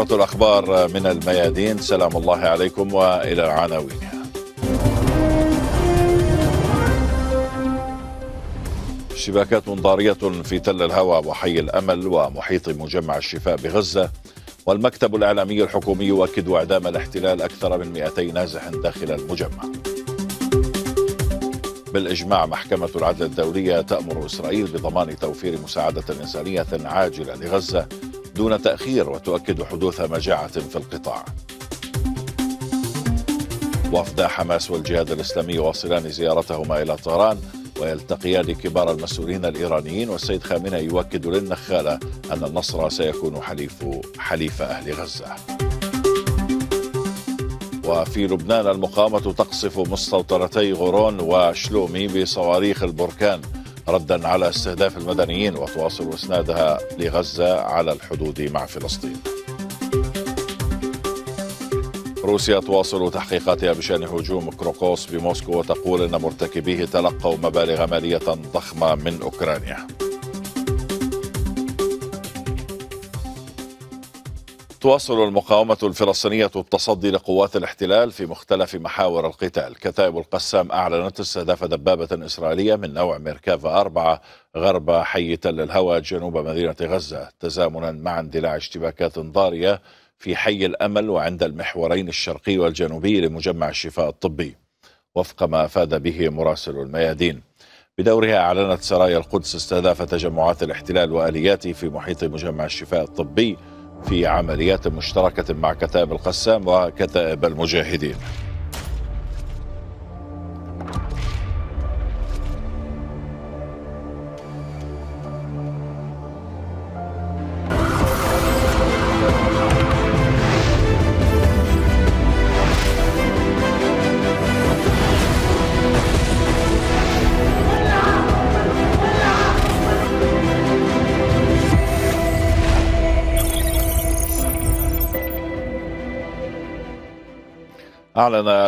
فقرة الأخبار من الميادين سلام الله عليكم وإلى عناوينها شباكات ضارية في تل الهوى وحي الأمل ومحيط مجمع الشفاء بغزة والمكتب الإعلامي الحكومي يؤكد إعدام الاحتلال أكثر من 200 نازح داخل المجمع بالإجماع محكمة العدل الدولية تأمر إسرائيل بضمان توفير مساعدة إنسانية عاجلة لغزة دون تأخير وتؤكد حدوث مجاعة في القطاع وفد حماس والجهاد الإسلامي واصلان زيارتهما إلى طهران ويلتقيان كبار المسؤولين الإيرانيين والسيد خامنئي يؤكد للنخالة أن النصر سيكون حليف حليف أهل غزة وفي لبنان المقاومة تقصف مستوطنتي غورون وشلومي بصواريخ البركان ردا على استهداف المدنيين وتواصل اسنادها لغزه على الحدود مع فلسطين. روسيا تواصل تحقيقاتها بشان هجوم كروكوس بموسكو وتقول ان مرتكبيه تلقوا مبالغ ماليه ضخمه من اوكرانيا. تواصل المقاومة الفلسطينية التصدي لقوات الاحتلال في مختلف محاور القتال كتائب القسام أعلنت استهداف دبابة إسرائيلية من نوع ميركافا أربعة غرب حي تل الهوى جنوب مدينة غزة تزامنا مع اندلاع اشتباكات ضارية في حي الأمل وعند المحورين الشرقي والجنوبي لمجمع الشفاء الطبي وفق ما أفاد به مراسل الميادين بدورها أعلنت سرايا القدس استهداف تجمعات الاحتلال وآلياته في محيط مجمع الشفاء الطبي في عمليات مشتركة مع كتائب القسام وكتائب المجاهدين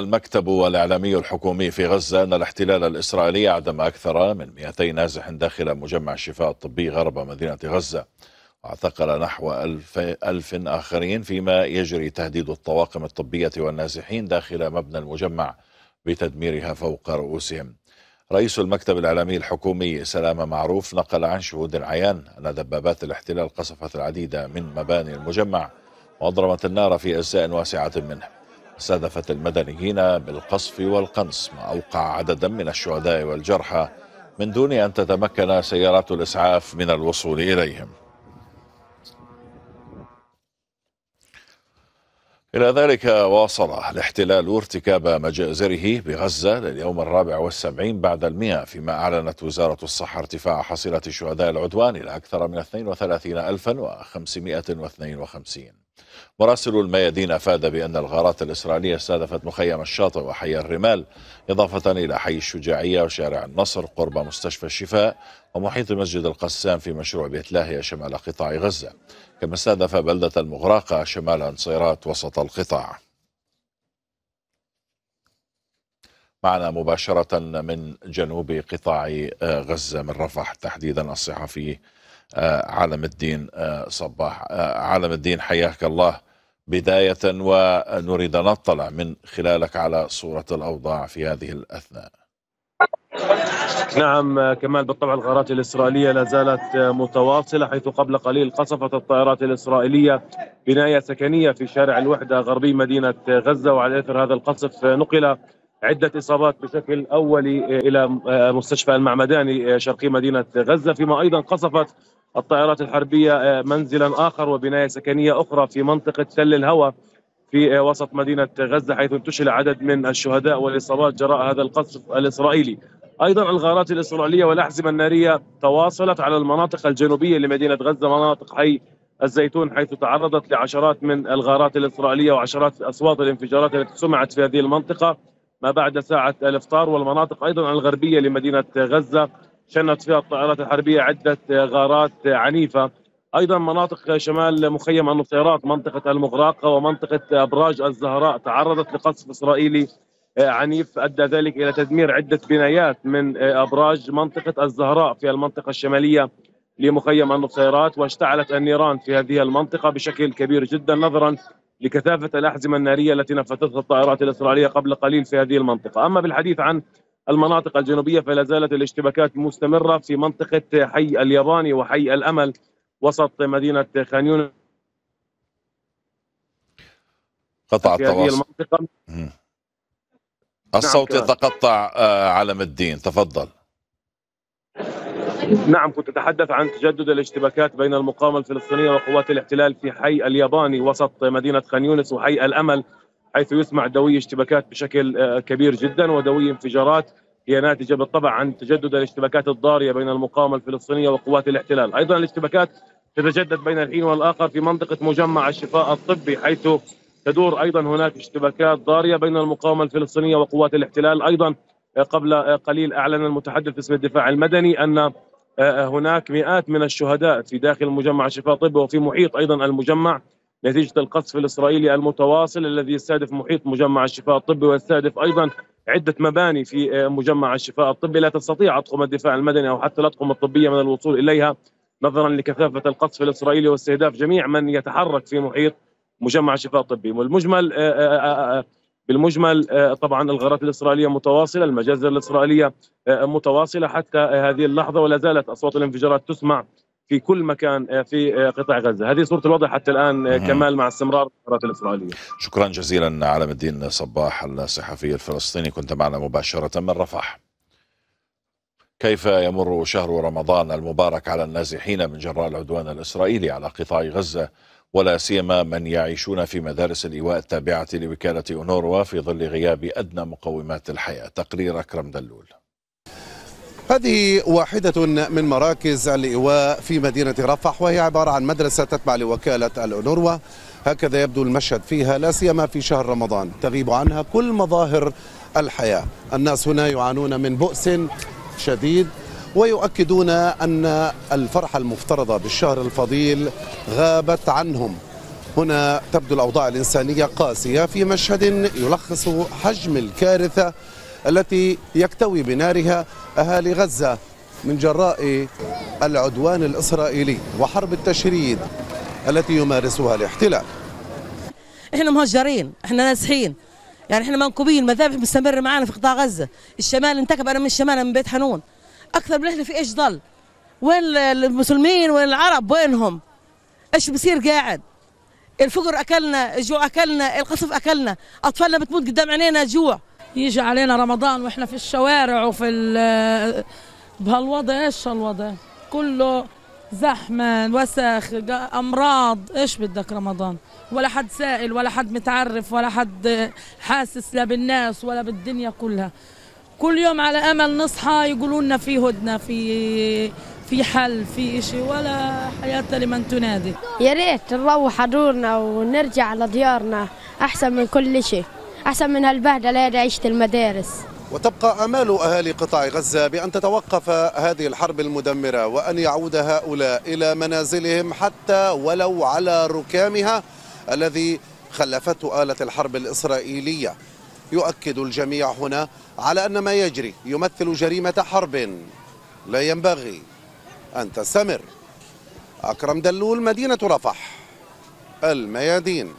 المكتب الإعلامي الحكومي في غزة أن الاحتلال الإسرائيلي أعدم أكثر من 200 نازح داخل مجمع الشفاء الطبي غرب مدينة غزة واعتقل نحو ألف, ألف آخرين فيما يجري تهديد الطواقم الطبية والنازحين داخل مبنى المجمع بتدميرها فوق رؤوسهم رئيس المكتب الإعلامي الحكومي سلام معروف نقل عن شهود العيان أن دبابات الاحتلال قصفت العديد من مباني المجمع وأضرمت النار في أجزاء واسعة منه استهدفت المدنيين بالقصف والقنص ما أوقع عددا من الشهداء والجرحى من دون أن تتمكن سيارات الإسعاف من الوصول إليهم إلى ذلك واصل الاحتلال ارتكاب مجازره بغزة لليوم الرابع والسبعين بعد المئة فيما أعلنت وزارة الصحة ارتفاع حصيلة شهداء العدوان إلى أكثر من 32 ألفا وخمسين مراسل الميادين أفاد بأن الغارات الإسرائيلية استهدفت مخيم الشاطئ وحي الرمال إضافة إلى حي الشجاعية وشارع النصر قرب مستشفى الشفاء ومحيط مسجد القسام في مشروع بيت لاهيا شمال قطاع غزة كما استهدف بلدة المغراقه شمال نصيرات وسط القطاع معنا مباشرة من جنوب قطاع آه، غزة من رفح تحديدا الصحفي آه، عالم الدين آه، صباح آه، عالم الدين حياك الله بداية ونريد أن نطلع من خلالك على صورة الأوضاع في هذه الأثناء نعم كمال بالطبع الغارات الإسرائيلية لا زالت متواصلة حيث قبل قليل قصفت الطائرات الإسرائيلية بناية سكنية في شارع الوحدة غربي مدينة غزة وعلى إثر هذا القصف نقل عدة إصابات بشكل أولي إلى مستشفى المعمداني شرقي مدينة غزة فيما أيضا قصفت الطائرات الحربية آه، منزلا آخر وبناية سكنية أخرى في منطقة تل الهوى في آه، وسط مدينة غزة حيث انتشل عدد من الشهداء والإصابات جراء هذا القصف الإسرائيلي أيضا الغارات الإسرائيلية والأحزمة النارية تواصلت على المناطق الجنوبية لمدينة غزة مناطق حي الزيتون حيث تعرضت لعشرات من الغارات الإسرائيلية وعشرات أصوات الانفجارات التي سمعت في هذه المنطقة ما بعد ساعة الإفطار والمناطق أيضا الغربية لمدينة غزة شنت فيها الطائرات الحربية عدة غارات عنيفة أيضا مناطق شمال مخيم النصيرات منطقة المغراقة ومنطقة أبراج الزهراء تعرضت لقصف إسرائيلي آه، عنيف أدى ذلك إلى تدمير عدة بنايات من آه، أبراج منطقة الزهراء في المنطقة الشمالية لمخيم النصيرات واشتعلت النيران في هذه المنطقة بشكل كبير جدا نظرا لكثافة الأحزمة النارية التي نفذتها الطائرات الإسرائيلية قبل قليل في هذه المنطقة أما بالحديث عن المناطق الجنوبية فلا زالت الاشتباكات مستمرة في منطقة حي الياباني وحي الأمل وسط مدينة خان يونس قطع التواصل الصوت نعم، يتقطع آه، على الدين تفضل نعم كنت أتحدث عن تجدد الاشتباكات بين المقاومة الفلسطينية وقوات الاحتلال في حي الياباني وسط مدينة خان يونس وحي الأمل حيث يسمع دوي اشتباكات بشكل آه، كبير جدا ودوي انفجارات هي ناتجة بالطبع عن تجدد الاشتباكات الضارية بين المقاومة الفلسطينية وقوات الاحتلال أيضا الاشتباكات تتجدد بين الحين والآخر في منطقة مجمع الشفاء الطبي حيث تدور أيضا هناك اشتباكات ضارية بين المقاومة الفلسطينية وقوات الاحتلال أيضا آه، قبل آه، قليل أعلن المتحدث باسم الدفاع المدني أن هناك مئات من الشهداء في داخل مجمع الشفاء الطبي وفي محيط أيضا المجمع نتيجة القصف الإسرائيلي المتواصل الذي يستهدف محيط مجمع الشفاء الطبي ويستهدف أيضا عدة مباني في آه، مجمع الشفاء الطبي لا تستطيع أطقم الدفاع المدني أو حتى الأطقم الطبية من الوصول إليها نظرا لكثافة القصف الإسرائيلي واستهداف جميع من يتحرك في محيط مجمع الشفاء الطبي والمجمل آه، آه، بالمجمل طبعا الغارات الإسرائيلية متواصلة المجازر الإسرائيلية متواصلة حتى هذه اللحظة ولا زالت أصوات الانفجارات تسمع في كل مكان آه، في آه، قطاع غزه، هذه صوره الوضع حتى الان آه، كمال مع استمرار القرارات الاسرائيليه. شكرا جزيلا عالم الدين صباح الصحفي الفلسطيني كنت معنا مباشره من رفح. كيف يمر شهر رمضان المبارك على النازحين من جراء العدوان الاسرائيلي على قطاع غزه ولا سيما من يعيشون في مدارس الايواء التابعه لوكاله أونوروا في ظل غياب ادنى مقومات الحياه، تقرير اكرم دلول. هذه واحدة من مراكز الإيواء في مدينة رفح وهي عبارة عن مدرسة تتبع لوكالة الأنوروا هكذا يبدو المشهد فيها لا سيما في شهر رمضان تغيب عنها كل مظاهر الحياة الناس هنا يعانون من بؤس شديد ويؤكدون أن الفرحة المفترضة بالشهر الفضيل غابت عنهم هنا تبدو الأوضاع الإنسانية قاسية في مشهد يلخص حجم الكارثة التي يكتوي بنارها أهالي غزة من جراء العدوان الإسرائيلي وحرب التشريد التي يمارسها الاحتلال احنا مهجرين احنا نازحين يعني احنا منكوبين مذابح مستمر معانا في قطاع غزه الشمال انتكب انا من الشمال من بيت حنون اكثر من احنا في ايش ضل وين المسلمين وين العرب وينهم ايش بصير قاعد الفقر اكلنا الجوع اكلنا القصف اكلنا اطفالنا بتموت قدام عينينا جوع يجي علينا رمضان واحنا في الشوارع وفي بهالوضع ايش هالوضع كله زحمة وسخ أمراض إيش بدك رمضان ولا حد سائل ولا حد متعرف ولا حد حاسس لا بالناس ولا بالدنيا كلها كل يوم على أمل نصحى يقولوا لنا في هدنة في في حل في إشي ولا حياة لمن تنادي يا ريت نروح حضورنا ونرجع لديارنا أحسن من كل شيء أحسن من هالبهدلة اللي عيشة المدارس وتبقى امال اهالي قطاع غزه بان تتوقف هذه الحرب المدمره وان يعود هؤلاء الى منازلهم حتى ولو على ركامها الذي خلفته اله الحرب الاسرائيليه. يؤكد الجميع هنا على ان ما يجري يمثل جريمه حرب لا ينبغي ان تستمر. اكرم دلول مدينه رفح الميادين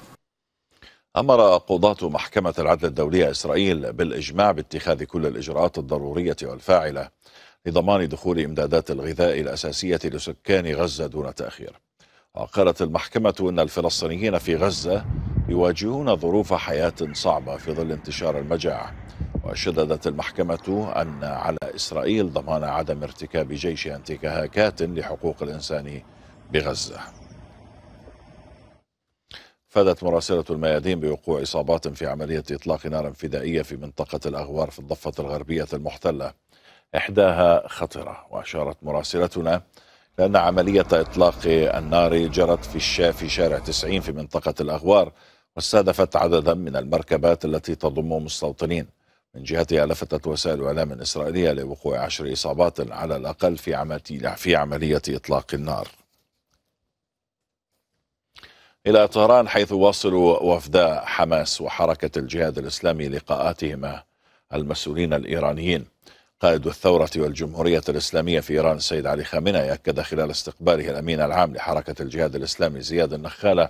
أمر قضاة محكمة العدل الدولية إسرائيل بالإجماع باتخاذ كل الإجراءات الضرورية والفاعلة لضمان دخول إمدادات الغذاء الأساسية لسكان غزة دون تأخير وقالت المحكمة أن الفلسطينيين في غزة يواجهون ظروف حياة صعبة في ظل انتشار المجاعة وشددت المحكمة أن على إسرائيل ضمان عدم ارتكاب جيشها انتهاكات لحقوق الإنسان بغزة افادت مراسلة الميادين بوقوع إصابات في عملية إطلاق نار فدائية في منطقة الأغوار في الضفة الغربية المحتلة إحداها خطرة وأشارت مراسلتنا لأن عملية إطلاق النار جرت في الشا في شارع 90 في منطقة الأغوار واستهدفت عددا من المركبات التي تضم مستوطنين من جهتها لفتت وسائل إعلام إسرائيلية لوقوع عشر إصابات على الأقل في عملية إطلاق النار إلى طهران حيث واصل وفد حماس وحركة الجهاد الإسلامي لقاءاتهما المسؤولين الإيرانيين قائد الثورة والجمهورية الإسلامية في إيران السيد علي خامنئي أكد خلال استقباله الأمين العام لحركة الجهاد الإسلامي زياد النخالة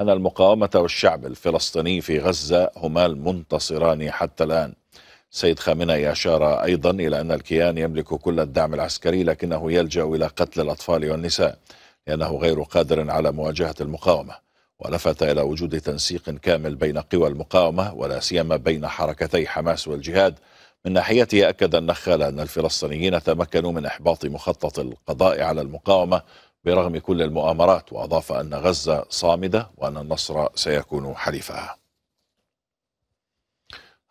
أن المقاومة والشعب الفلسطيني في غزة هما المنتصران حتى الآن سيد خامنئي أشار أيضا إلى أن الكيان يملك كل الدعم العسكري لكنه يلجأ إلى قتل الأطفال والنساء لأنه غير قادر على مواجهة المقاومة ولفت إلى وجود تنسيق كامل بين قوى المقاومة ولا سيما بين حركتي حماس والجهاد من ناحيته أكد النخال أن الفلسطينيين تمكنوا من إحباط مخطط القضاء على المقاومة برغم كل المؤامرات وأضاف أن غزة صامدة وأن النصر سيكون حليفها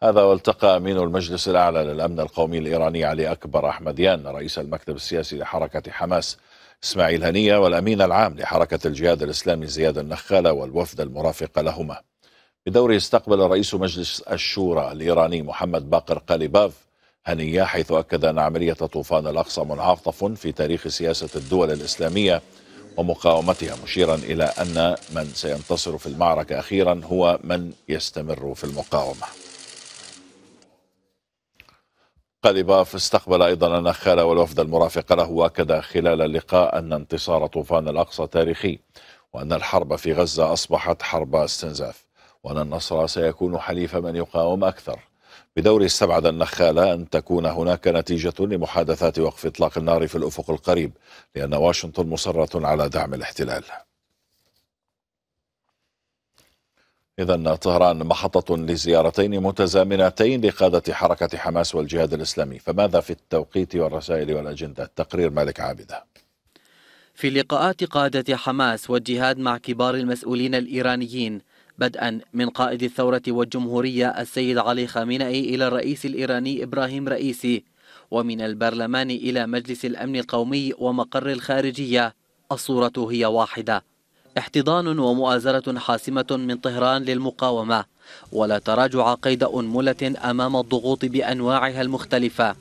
هذا والتقى أمين المجلس الأعلى للأمن القومي الإيراني علي أكبر أحمديان رئيس المكتب السياسي لحركة حماس اسماعيل هنية والأمين العام لحركة الجهاد الإسلامي زياد النخالة والوفد المرافق لهما بدوره استقبل رئيس مجلس الشورى الإيراني محمد باقر قاليباف هنية حيث أكد أن عملية طوفان الأقصى منعطف في تاريخ سياسة الدول الإسلامية ومقاومتها مشيرا إلى أن من سينتصر في المعركة أخيرا هو من يستمر في المقاومة قلب فاستقبل أيضا النخالة والوفد المرافق له وأكد خلال اللقاء أن انتصار طوفان الأقصى تاريخي وأن الحرب في غزة أصبحت حرب استنزاف وأن النصر سيكون حليف من يقاوم أكثر بدور استبعد النخالة أن تكون هناك نتيجة لمحادثات وقف إطلاق النار في الأفق القريب لأن واشنطن مصرة على دعم الاحتلال إذا طهران محطة لزيارتين متزامنتين لقادة حركة حماس والجهاد الإسلامي فماذا في التوقيت والرسائل والأجندة تقرير مالك عابدة في لقاءات قادة حماس والجهاد مع كبار المسؤولين الإيرانيين بدءا من قائد الثورة والجمهورية السيد علي خامنئي إلى الرئيس الإيراني إبراهيم رئيسي ومن البرلمان إلى مجلس الأمن القومي ومقر الخارجية الصورة هي واحدة احتضان ومؤازرة حاسمة من طهران للمقاومة ولا تراجع قيد أنملة أمام الضغوط بأنواعها المختلفة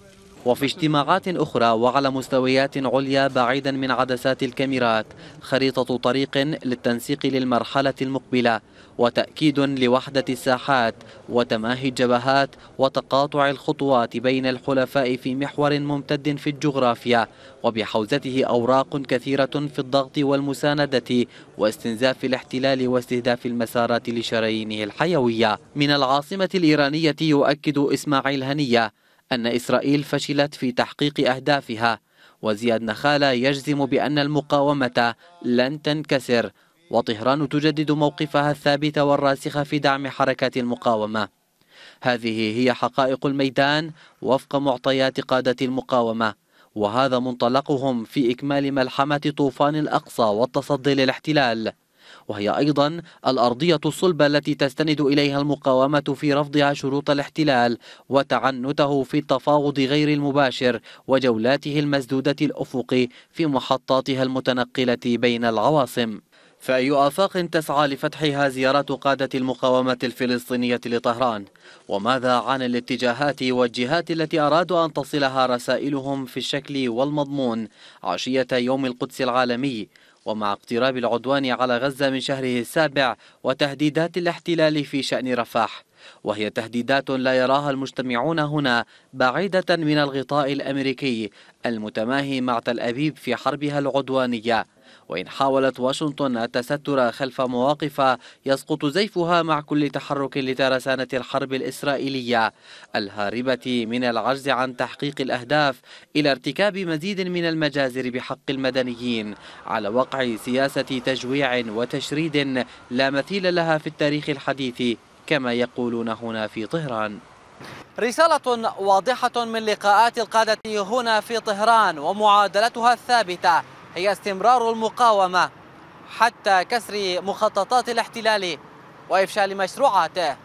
وفي اجتماعات أخرى وعلى مستويات عليا بعيدا من عدسات الكاميرات خريطة طريق للتنسيق للمرحلة المقبلة وتأكيد لوحدة الساحات وتماهي الجبهات وتقاطع الخطوات بين الحلفاء في محور ممتد في الجغرافيا وبحوزته أوراق كثيرة في الضغط والمساندة واستنزاف الاحتلال واستهداف المسارات لشرايينه الحيوية من العاصمة الإيرانية يؤكد إسماعيل هنية أن إسرائيل فشلت في تحقيق أهدافها وزياد نخالة يجزم بأن المقاومة لن تنكسر وطهران تجدد موقفها الثابت والراسخ في دعم حركات المقاومة هذه هي حقائق الميدان وفق معطيات قادة المقاومة وهذا منطلقهم في إكمال ملحمة طوفان الأقصى والتصدي للاحتلال وهي أيضا الأرضية الصلبة التي تستند إليها المقاومة في رفضها شروط الاحتلال وتعنته في التفاوض غير المباشر وجولاته المسدودة الأفقي في محطاتها المتنقلة بين العواصم فأي آفاق تسعى لفتحها زيارات قادة المقاومة الفلسطينية لطهران وماذا عن الاتجاهات والجهات التي أرادوا أن تصلها رسائلهم في الشكل والمضمون عشية يوم القدس العالمي ومع اقتراب العدوان على غزة من شهره السابع وتهديدات الاحتلال في شأن رفح وهي تهديدات لا يراها المجتمعون هنا بعيدة من الغطاء الأمريكي المتماهي مع تل أبيب في حربها العدوانية وإن حاولت واشنطن التستر خلف مواقف يسقط زيفها مع كل تحرك لترسانة الحرب الإسرائيلية الهاربة من العجز عن تحقيق الأهداف إلى ارتكاب مزيد من المجازر بحق المدنيين على وقع سياسة تجويع وتشريد لا مثيل لها في التاريخ الحديث كما يقولون هنا في طهران رسالة واضحة من لقاءات القادة هنا في طهران ومعادلتها الثابتة هي استمرار المقاومة حتى كسر مخططات الاحتلال وإفشال مشروعاته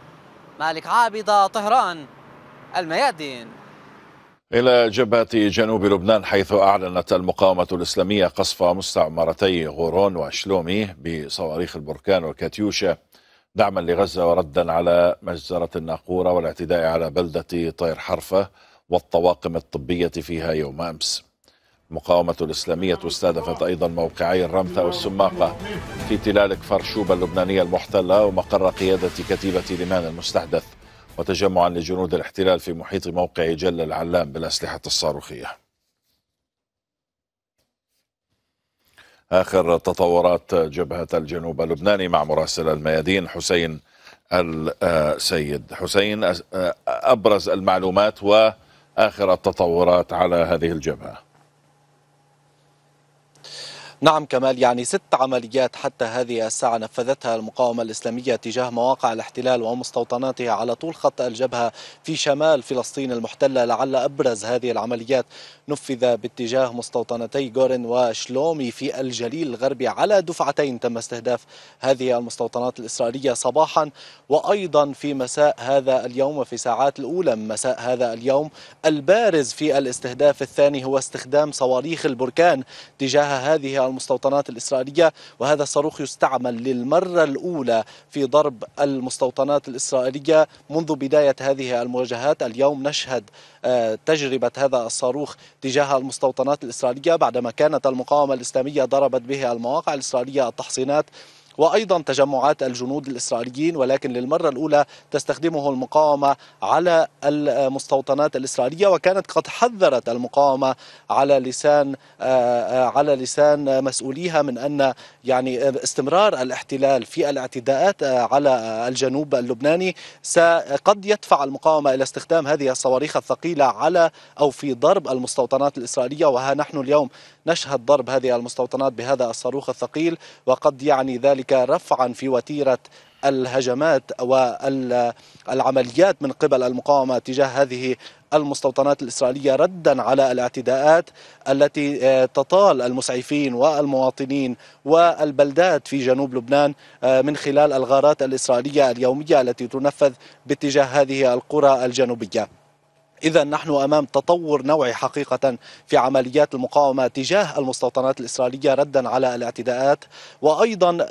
مالك عابد طهران الميادين إلى جبهة جنوب لبنان حيث أعلنت المقاومة الإسلامية قصف مستعمرتي غورون وشلومي بصواريخ البركان والكاتيوشا دعما لغزة وردا على مجزرة الناقورة والاعتداء على بلدة طير حرفة والطواقم الطبية فيها يوم أمس المقاومة الإسلامية استهدفت أيضا موقعي الرمثة والسماقة في تلال فرشوبة اللبنانية المحتلة ومقر قيادة كتيبة لمان المستحدث وتجمعا لجنود الاحتلال في محيط موقع جل العلام بالأسلحة الصاروخية آخر تطورات جبهة الجنوب اللبناني مع مراسل الميادين حسين السيد آه، حسين آه، آه، أبرز المعلومات وآخر التطورات على هذه الجبهة نعم كمال يعني ست عمليات حتى هذه الساعة نفذتها المقاومة الإسلامية تجاه مواقع الاحتلال ومستوطناتها على طول خط الجبهة في شمال فلسطين المحتلة لعل أبرز هذه العمليات نفذ باتجاه مستوطنتي غورن وشلومي في الجليل الغربي على دفعتين تم استهداف هذه المستوطنات الإسرائيلية صباحا وأيضا في مساء هذا اليوم وفي ساعات الأولى من مساء هذا اليوم البارز في الاستهداف الثاني هو استخدام صواريخ البركان تجاه هذه المستوطنات الإسرائيلية وهذا الصاروخ يستعمل للمرة الأولى في ضرب المستوطنات الإسرائيلية منذ بداية هذه المواجهات اليوم نشهد آه، تجربة هذا الصاروخ تجاه المستوطنات الإسرائيلية بعدما كانت المقاومة الإسلامية ضربت به المواقع الإسرائيلية التحصينات وأيضا تجمعات الجنود الإسرائيليين ولكن للمرة الأولى تستخدمه المقاومة على المستوطنات الإسرائيلية وكانت قد حذرت المقاومة على لسان آه، على لسان مسؤوليها من أن يعني استمرار الاحتلال في الاعتداءات آه، على الجنوب اللبناني قد يدفع المقاومة إلى استخدام هذه الصواريخ الثقيلة على أو في ضرب المستوطنات الإسرائيلية وها نحن اليوم نشهد ضرب هذه المستوطنات بهذا الصاروخ الثقيل وقد يعني ذلك رفعا في وتيره الهجمات والعمليات من قبل المقاومه تجاه هذه المستوطنات الإسرائيلية ردا على الاعتداءات التي آه، تطال المسعفين والمواطنين والبلدات في جنوب لبنان آه، من خلال الغارات الإسرائيلية اليومية التي تنفذ باتجاه هذه القرى الجنوبية إذا نحن أمام تطور نوعي حقيقة في عمليات المقاومة تجاه المستوطنات الإسرائيلية ردا على الاعتداءات وأيضا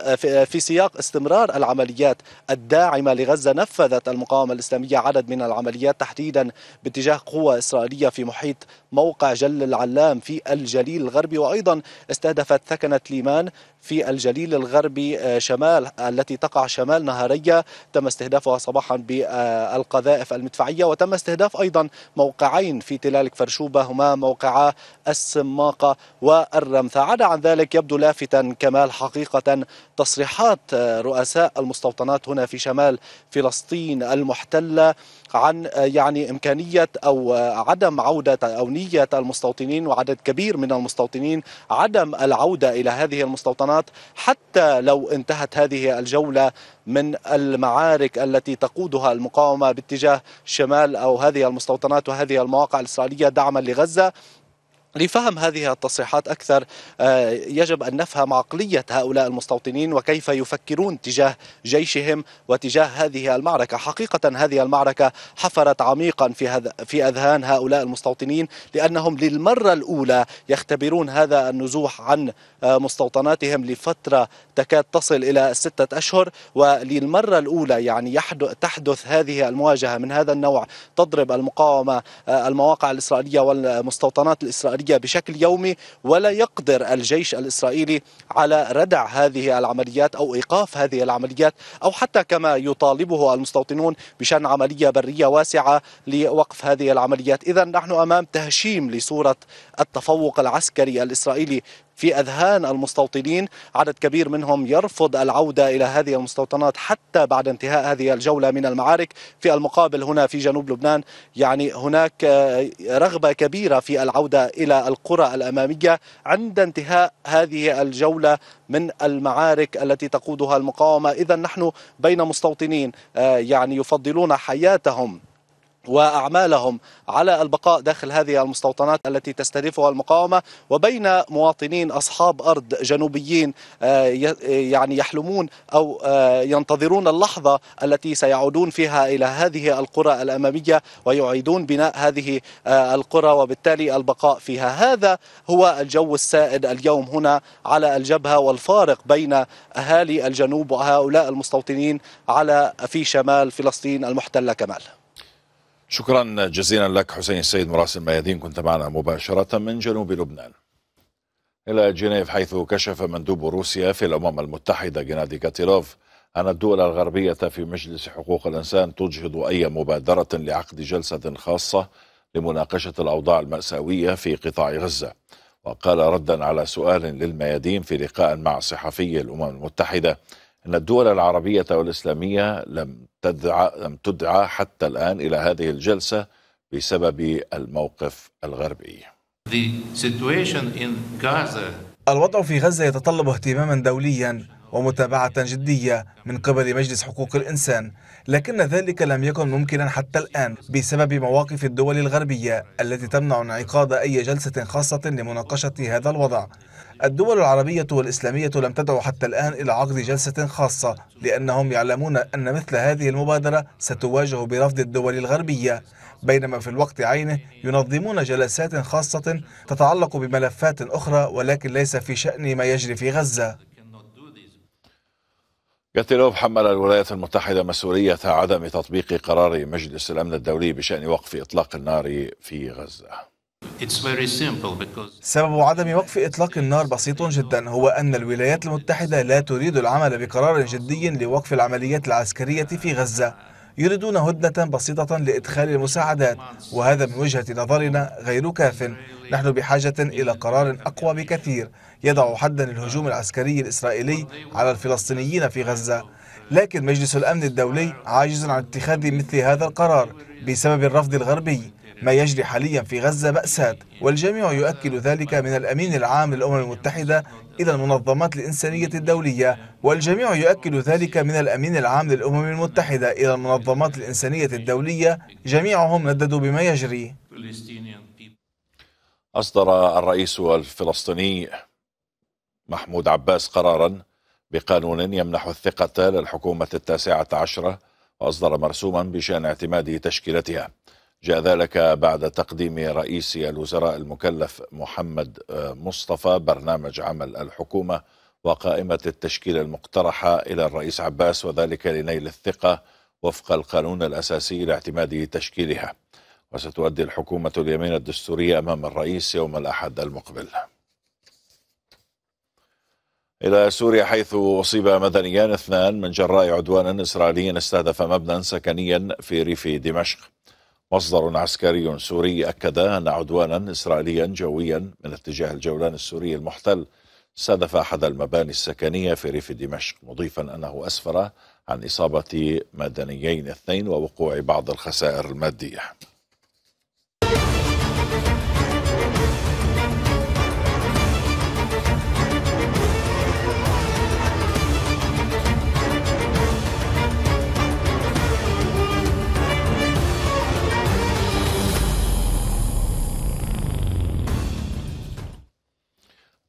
في سياق استمرار العمليات الداعمة لغزة نفذت المقاومة الإسلامية عدد من العمليات تحديدا باتجاه قوى إسرائيلية في محيط موقع جل العلام في الجليل الغربي وأيضا استهدفت ثكنة ليمان في الجليل الغربي آه، شمال التي تقع شمال نهرية تم استهدافها صباحا بالقذائف المدفعية وتم استهداف أيضا موقعين في تلالك فرشوبة هما موقعا السماقة والرمثة عدا عن ذلك يبدو لافتا كمال حقيقة تصريحات آه، رؤساء المستوطنات هنا في شمال فلسطين المحتلة عن آه، يعني إمكانية أو عدم عودة أو نية المستوطنين وعدد كبير من المستوطنين عدم العودة إلى هذه المستوطنات السلطنة حتى لو انتهت هذه الجولة من المعارك التي تقودها المقاومة باتجاه شمال أو هذه المستوطنات وهذه المواقع الإسرائيلية دعما لغزة لفهم هذه التصريحات أكثر آه، يجب أن نفهم عقلية هؤلاء المستوطنين وكيف يفكرون تجاه جيشهم وتجاه هذه المعركة حقيقة هذه المعركة حفرت عميقا في, في أذهان هؤلاء المستوطنين لأنهم للمرة الأولى يختبرون هذا النزوح عن آه، مستوطناتهم لفترة تكاد تصل إلى ستة أشهر وللمرة الأولى يعني تحدث هذه المواجهة من هذا النوع تضرب المقاومة آه، المواقع الإسرائيلية والمستوطنات الإسرائيلية بشكل يومي ولا يقدر الجيش الإسرائيلي على ردع هذه العمليات أو إيقاف هذه العمليات أو حتى كما يطالبه المستوطنون بشأن عملية برية واسعة لوقف هذه العمليات إذا نحن أمام تهشيم لصورة التفوق العسكري الإسرائيلي في أذهان المستوطنين عدد كبير منهم يرفض العودة إلى هذه المستوطنات حتى بعد انتهاء هذه الجولة من المعارك في المقابل هنا في جنوب لبنان يعني هناك آه، رغبة كبيرة في العودة إلى القرى الأمامية عند انتهاء هذه الجولة من المعارك التي تقودها المقاومة إذا نحن بين مستوطنين آه، يعني يفضلون حياتهم واعمالهم على البقاء داخل هذه المستوطنات التي تستهدفها المقاومه وبين مواطنين اصحاب ارض جنوبيين آه، يعني يحلمون او آه، ينتظرون اللحظه التي سيعودون فيها الى هذه القرى الاماميه ويعيدون بناء هذه آه، القرى وبالتالي البقاء فيها هذا هو الجو السائد اليوم هنا على الجبهه والفارق بين اهالي الجنوب وهؤلاء المستوطنين على في شمال فلسطين المحتله كمال شكرا جزيلا لك حسين السيد مراسل ميادين كنت معنا مباشرة من جنوب لبنان إلى جنيف حيث كشف مندوب روسيا في الأمم المتحدة جنادي كاتيلوف أن الدول الغربية في مجلس حقوق الإنسان تجهض أي مبادرة لعقد جلسة خاصة لمناقشة الأوضاع المأساوية في قطاع غزة وقال ردا على سؤال للميادين في لقاء مع صحفي الأمم المتحدة أن الدول العربية والإسلامية لم تدعى, لم تدعى حتى الآن إلى هذه الجلسة بسبب الموقف الغربي الوضع في غزة يتطلب اهتماما دوليا ومتابعة جدية من قبل مجلس حقوق الإنسان لكن ذلك لم يكن ممكنا حتى الآن بسبب مواقف الدول الغربية التي تمنع انعقاد أي جلسة خاصة لمناقشة هذا الوضع الدول العربية والإسلامية لم تدعو حتى الآن إلى عقد جلسة خاصة لأنهم يعلمون أن مثل هذه المبادرة ستواجه برفض الدول الغربية بينما في الوقت عينه ينظمون جلسات خاصة تتعلق بملفات أخرى ولكن ليس في شأن ما يجري في غزة جاتيلوف حمل الولايات المتحدة مسؤولية عدم تطبيق قرار مجلس الأمن الدولي بشأن وقف إطلاق النار في غزة سبب عدم وقف إطلاق النار بسيط جدا هو أن الولايات المتحدة لا تريد العمل بقرار جدي لوقف العمليات العسكرية في غزة يريدون هدنة بسيطة لإدخال المساعدات وهذا من وجهة نظرنا غير كاف نحن بحاجة إلى قرار أقوى بكثير يضع حدا للهجوم العسكري الإسرائيلي على الفلسطينيين في غزة لكن مجلس الأمن الدولي عاجز عن اتخاذ مثل هذا القرار بسبب الرفض الغربي ما يجري حاليا في غزة مأساة والجميع يؤكد ذلك من الأمين العام للأمم المتحدة إلى المنظمات الإنسانية الدولية والجميع يؤكد ذلك من الأمين العام للأمم المتحدة إلى المنظمات الإنسانية الدولية جميعهم نددوا بما يجري أصدر الرئيس الفلسطيني محمود عباس قرارا بقانون يمنح الثقة للحكومة التاسعة عشرة وأصدر مرسوما بشأن اعتماد تشكيلتها جاء ذلك بعد تقديم رئيس الوزراء المكلف محمد آه، مصطفى برنامج عمل الحكومة وقائمة التشكيل المقترحة إلى الرئيس عباس وذلك لنيل الثقة وفق القانون الأساسي لاعتماد تشكيلها وستؤدي الحكومة اليمين الدستورية أمام الرئيس يوم الأحد المقبل إلى سوريا حيث أصيب مدنيان اثنان من جراء عدوان إسرائيلي استهدف مبنى سكنيا في ريف دمشق مصدر عسكري سوري أكد أن عدوانا إسرائيليا جويا من اتجاه الجولان السوري المحتل استهدف أحد المباني السكنية في ريف دمشق مضيفا أنه أسفر عن إصابة مدنيين اثنين ووقوع بعض الخسائر المادية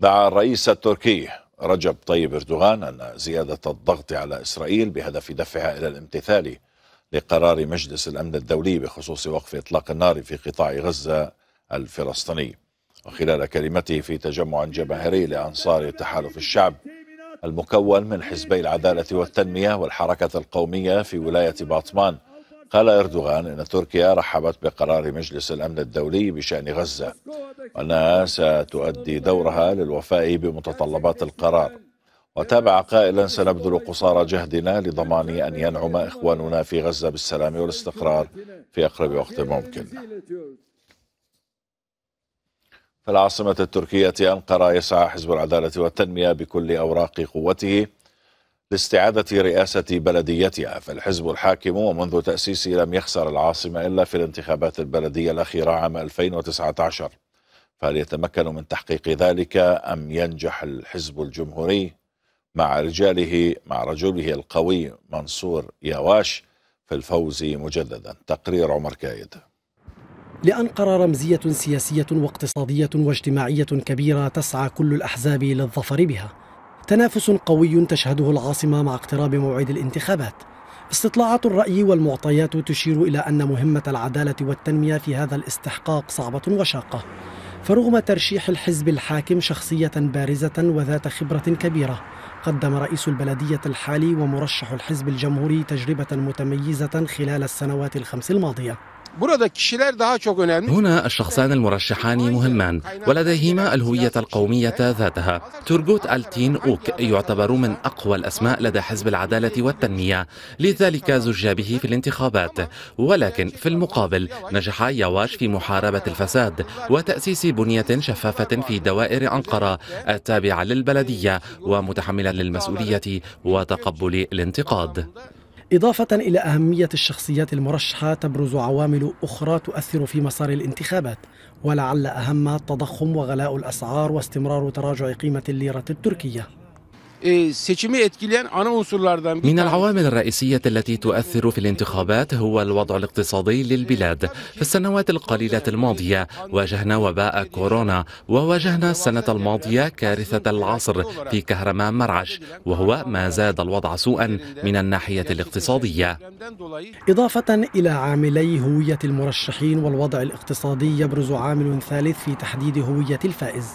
دعا الرئيس التركي رجب طيب اردوغان ان زياده الضغط على اسرائيل بهدف دفعها الى الامتثال لقرار مجلس الامن الدولي بخصوص وقف اطلاق النار في قطاع غزه الفلسطيني وخلال كلمته في تجمع جماهيري لانصار تحالف الشعب المكون من حزبي العداله والتنميه والحركه القوميه في ولايه باطمان قال إردوغان إن تركيا رحبت بقرار مجلس الأمن الدولي بشأن غزة وأنها ستؤدي دورها للوفاء بمتطلبات القرار وتابع قائلا سنبذل قصارى جهدنا لضمان أن ينعم إخواننا في غزة بالسلام والاستقرار في أقرب وقت ممكن في العاصمة التركية أنقرة يسعى حزب العدالة والتنمية بكل أوراق قوته لاستعادة رئاسة بلديتها فالحزب الحاكم ومنذ تأسيسه لم يخسر العاصمة إلا في الانتخابات البلدية الأخيرة عام 2019 فهل يتمكن من تحقيق ذلك أم ينجح الحزب الجمهوري مع رجاله مع رجله القوي منصور ياواش في الفوز مجددا تقرير عمر كايد لأنقرة رمزية سياسية واقتصادية واجتماعية كبيرة تسعى كل الأحزاب للظفر بها تنافس قوي تشهده العاصمة مع اقتراب موعد الانتخابات استطلاعات الرأي والمعطيات تشير إلى أن مهمة العدالة والتنمية في هذا الاستحقاق صعبة وشاقة فرغم ترشيح الحزب الحاكم شخصية بارزة وذات خبرة كبيرة قدم رئيس البلدية الحالي ومرشح الحزب الجمهوري تجربة متميزة خلال السنوات الخمس الماضية هنا الشخصان المرشحان مهمان ولديهما الهوية القومية ذاتها تورغوت التين أوك يعتبر من أقوى الأسماء لدى حزب العدالة والتنمية لذلك زج به في الانتخابات ولكن في المقابل نجح يواش في محاربة الفساد وتأسيس بنية شفافة في دوائر أنقرة التابعة للبلدية ومتحملة للمسؤولية وتقبل الانتقاد إضافة إلى أهمية الشخصيات المرشحة تبرز عوامل أخرى تؤثر في مسار الانتخابات ولعل أهمها التضخم وغلاء الأسعار واستمرار تراجع قيمة الليرة التركية E, من العوامل الرئيسية التي تؤثر في الانتخابات هو الوضع الاقتصادي للبلاد في السنوات القليلة الماضية واجهنا وباء كورونا وواجهنا السنة الماضية كارثة العصر في كهرمان مرعش وهو ما زاد الوضع سوءا من الناحية الاقتصادية إضافة إلى عاملي هوية المرشحين والوضع الاقتصادي يبرز عامل ثالث في تحديد هوية الفائز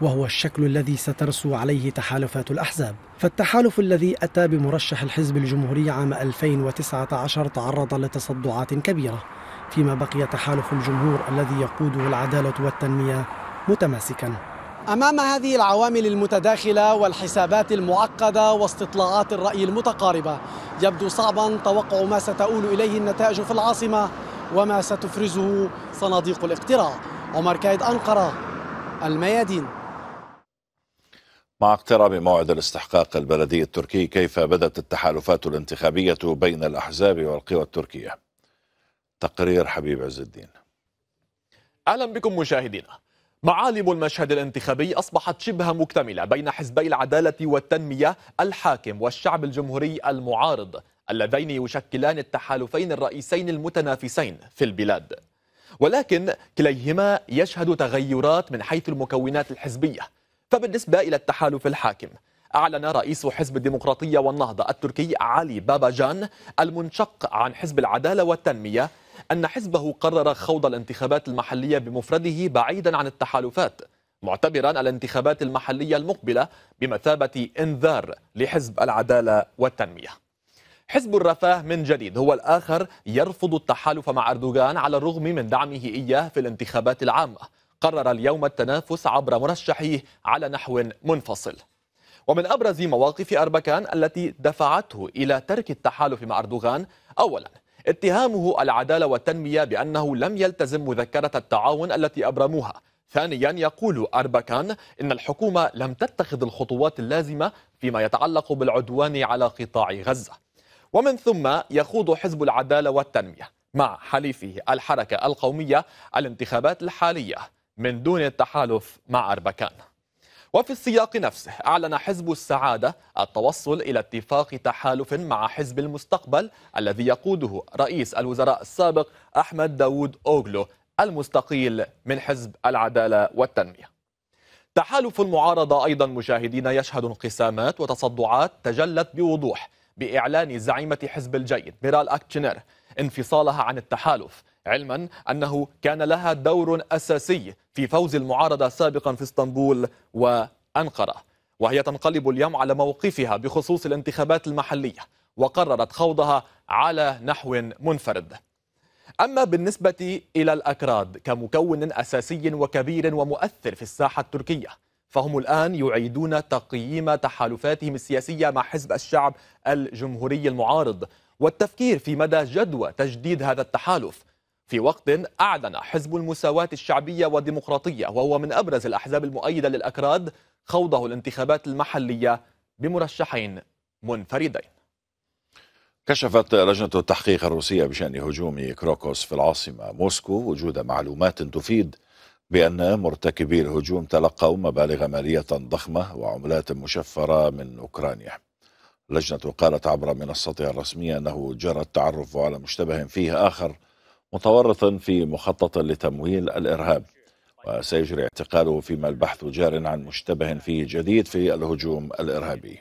وهو الشكل الذي سترسو عليه تحالفات الأحزاب فالتحالف الذي أتى بمرشح الحزب الجمهوري عام 2019 تعرض لتصدعات كبيرة فيما بقي تحالف الجمهور الذي يقوده العدالة والتنمية متماسكا أمام هذه العوامل المتداخلة والحسابات المعقدة واستطلاعات الرأي المتقاربة يبدو صعبا توقع ما ستؤول إليه النتائج في العاصمة وما ستفرزه صناديق الاقتراع عمر كايد أنقرة الميادين مع اقتراب موعد الاستحقاق البلدي التركي كيف بدت التحالفات الانتخابية بين الأحزاب والقوى التركية تقرير حبيب عز الدين أهلا بكم مشاهدينا معالم المشهد الانتخابي أصبحت شبه مكتملة بين حزبي العدالة والتنمية الحاكم والشعب الجمهوري المعارض اللذين يشكلان التحالفين الرئيسين المتنافسين في البلاد ولكن كليهما يشهد تغيرات من حيث المكونات الحزبيه فبالنسبة إلى التحالف الحاكم أعلن رئيس حزب الديمقراطية والنهضة التركي علي باباجان المنشق عن حزب العدالة والتنمية أن حزبه قرر خوض الانتخابات المحلية بمفرده بعيدا عن التحالفات معتبرا الانتخابات المحلية المقبلة بمثابة انذار لحزب العدالة والتنمية حزب الرفاه من جديد هو الآخر يرفض التحالف مع أردوغان على الرغم من دعمه إياه في الانتخابات العامة قرر اليوم التنافس عبر مرشحيه على نحو منفصل ومن أبرز مواقف أربكان التي دفعته إلى ترك التحالف مع أردوغان أولا اتهامه العدالة والتنمية بأنه لم يلتزم مذكرة التعاون التي أبرموها ثانيا يقول أربكان إن الحكومة لم تتخذ الخطوات اللازمة فيما يتعلق بالعدوان على قطاع غزة ومن ثم يخوض حزب العدالة والتنمية مع حليفه الحركة القومية الانتخابات الحالية من دون التحالف مع أربكان وفي السياق نفسه أعلن حزب السعادة التوصل إلى اتفاق تحالف مع حزب المستقبل الذي يقوده رئيس الوزراء السابق أحمد داوود أوغلو المستقيل من حزب العدالة والتنمية تحالف المعارضة أيضا مشاهدين يشهد انقسامات وتصدعات تجلت بوضوح بإعلان زعيمة حزب الجيد ميرال أكتشنر انفصالها عن التحالف علما أنه كان لها دور أساسي في فوز المعارضة سابقا في اسطنبول وأنقرة وهي تنقلب اليوم على موقفها بخصوص الانتخابات المحلية وقررت خوضها على نحو منفرد أما بالنسبة إلى الأكراد كمكون أساسي وكبير ومؤثر في الساحة التركية فهم الآن يعيدون تقييم تحالفاتهم السياسية مع حزب الشعب الجمهوري المعارض والتفكير في مدى جدوى تجديد هذا التحالف في وقت أعلن حزب المساواة الشعبية والديمقراطية وهو من أبرز الأحزاب المؤيدة للأكراد خوضه الانتخابات المحلية بمرشحين منفردين كشفت لجنة التحقيق الروسية بشأن هجوم كروكوس في العاصمة موسكو وجود معلومات تفيد بأن مرتكبي الهجوم تلقوا مبالغ مالية ضخمة وعملات مشفرة من أوكرانيا اللجنة قالت عبر منصتها الرسمية أنه جرى التعرف على مشتبه فيه آخر متورط في مخطط لتمويل الإرهاب وسيجري اعتقاله فيما البحث جار عن مشتبه فيه جديد في الهجوم الإرهابي